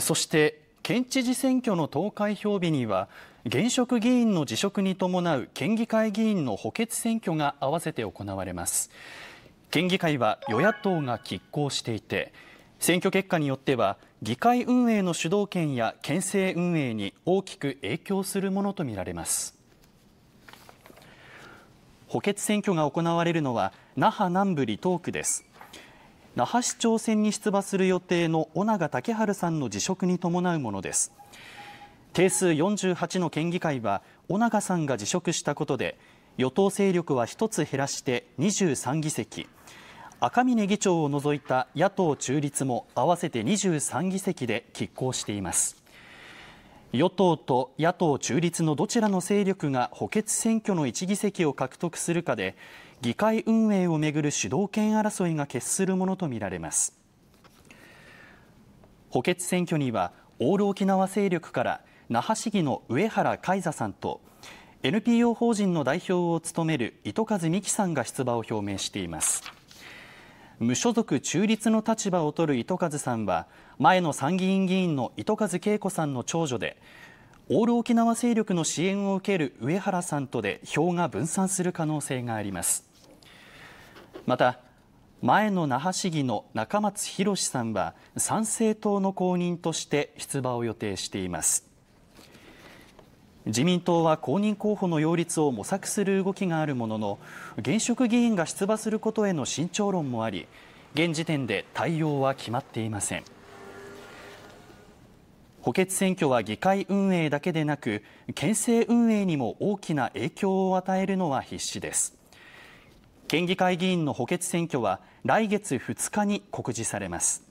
そして県知事選挙の投開票日には現職議員の辞職に伴う県議会議員の補欠選挙が合わせて行われます県議会は与野党が拮抗していて選挙結果によっては議会運営の主導権や県政運営に大きく影響するものとみられます補欠選挙が行われるのは那覇南部離島区です那覇市長選に出馬する予定の尾長竹春さんの辞職に伴うものです定数48の県議会は尾長さんが辞職したことで与党勢力は1つ減らして23議席赤嶺議長を除いた野党中立も合わせて23議席で拮抗しています与党と野党中立のどちらの勢力が補欠選挙の1議席を獲得するかで議会運営をめぐる主導権争いが決するものとみられます補欠選挙にはオール沖縄勢力から那覇市議の上原海座さんと NPO 法人の代表を務める糸数美希さんが出馬を表明しています。無所属中立の立場を取る糸数さんは前の参議院議員の糸数恵子さんの長女でオール沖縄勢力の支援を受ける上原さんとで票が分散する可能性がありますまた前の那覇市議の中松博さんは参政党の公認として出馬を予定しています自民党は公認候補の擁立を模索する動きがあるものの現職議員が出馬することへの慎重論もあり現時点で対応は決まっていません補欠選挙は議会運営だけでなく県政運営にも大きな影響を与えるのは必至です県議会議員の補欠選挙は来月2日に告示されます